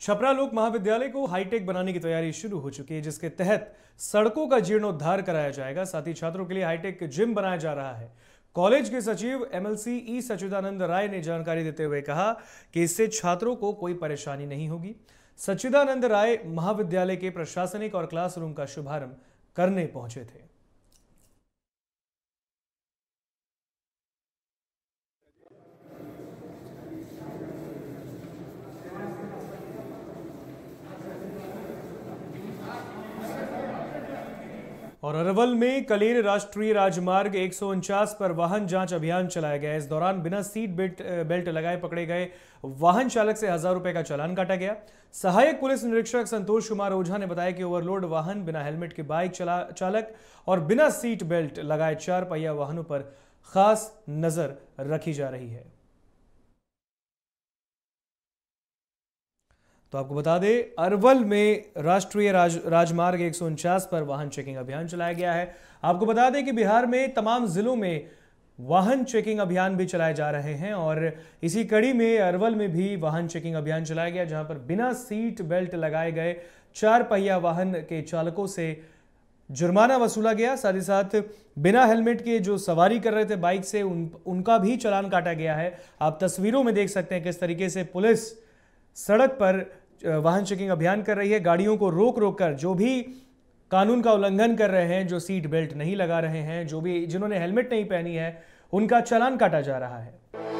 छपरा लोक महाविद्यालय को हाईटेक बनाने की तैयारी शुरू हो चुकी है जिसके तहत सड़कों का जीर्णोद्धार कराया जाएगा साथ ही छात्रों के लिए हाईटेक जिम बनाया जा रहा है कॉलेज के सचिव एमएलसी ई सच्चिदानंद राय ने जानकारी देते हुए कहा कि इससे छात्रों को कोई परेशानी नहीं होगी सच्चिदानंद राय महाविद्यालय के प्रशासनिक और क्लासरूम का शुभारंभ करने पहुंचे थे और अरवल में कलेर राष्ट्रीय राजमार्ग एक पर वाहन जांच अभियान चलाया गया इस दौरान बिना सीट बेल्ट बेल्ट लगाए पकड़े गए वाहन चालक से हजार रुपए का चालान काटा गया सहायक पुलिस निरीक्षक संतोष कुमार ओझा ने बताया कि ओवरलोड वाहन बिना हेलमेट के बाइक चला चालक और बिना सीट बेल्ट लगाए चार पहिया वाहनों पर खास नजर रखी जा रही है तो आपको बता दें अरवल में राष्ट्रीय राज राजमार्ग एक पर वाहन चेकिंग अभियान चलाया गया है आपको बता दें कि बिहार में तमाम जिलों में वाहन चेकिंग अभियान भी चलाए जा रहे हैं और इसी कड़ी में अरवल में भी वाहन चेकिंग अभियान चलाया गया जहां पर बिना सीट बेल्ट लगाए गए चार पहिया वाहन के चालकों से जुर्माना वसूला गया साथ ही साथ बिना हेलमेट के जो सवारी कर रहे थे बाइक से उन उनका भी चलान काटा गया है आप तस्वीरों में देख सकते हैं किस तरीके से पुलिस सड़क पर वाहन चेकिंग अभियान कर रही है गाड़ियों को रोक रोक कर जो भी कानून का उल्लंघन कर रहे हैं जो सीट बेल्ट नहीं लगा रहे हैं जो भी जिन्होंने हेलमेट नहीं पहनी है उनका चलान काटा जा रहा है